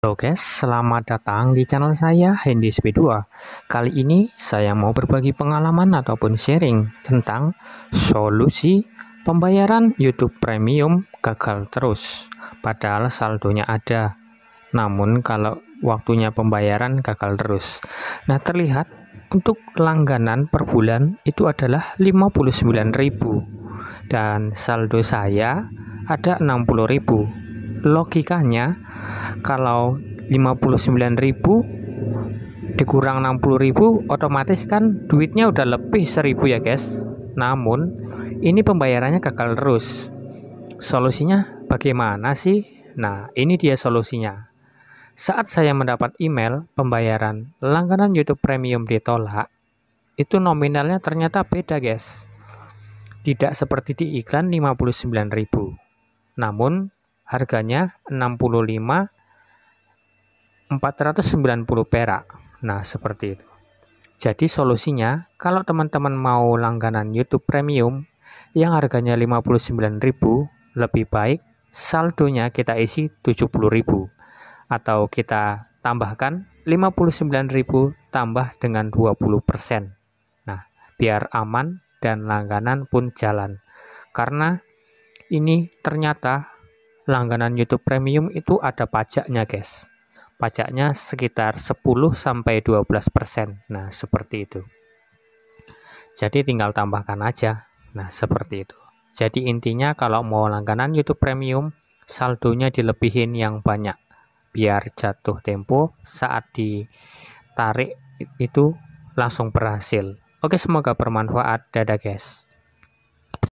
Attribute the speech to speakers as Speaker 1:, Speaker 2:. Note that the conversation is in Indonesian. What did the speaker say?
Speaker 1: Halo guys, selamat datang di channel saya Handy SP2 Kali ini saya mau berbagi pengalaman ataupun sharing tentang solusi pembayaran YouTube Premium gagal terus Padahal saldonya ada, namun kalau waktunya pembayaran gagal terus Nah terlihat untuk langganan per bulan itu adalah 59.000 Dan saldo saya ada 60.000 logikanya kalau 59.000 dikurang 60.000 otomatis kan duitnya udah lebih 1.000 ya guys namun ini pembayarannya gagal terus solusinya bagaimana sih nah ini dia solusinya saat saya mendapat email pembayaran langganan YouTube Premium ditolak itu nominalnya ternyata beda guys tidak seperti di iklan 59.000 namun Harganya 65 490 perak. Nah, seperti itu. Jadi solusinya, kalau teman-teman mau langganan YouTube Premium yang harganya 59.000, lebih baik saldonya kita isi 70.000 atau kita tambahkan 59.000 tambah dengan 20%. Nah, biar aman dan langganan pun jalan. Karena ini ternyata langganan YouTube Premium itu ada pajaknya guys. Pajaknya sekitar 10 sampai 12%. Nah, seperti itu. Jadi tinggal tambahkan aja. Nah, seperti itu. Jadi intinya kalau mau langganan YouTube Premium, saldonya dilebihin yang banyak biar jatuh tempo saat ditarik itu langsung berhasil. Oke, semoga bermanfaat. Dadah, guys.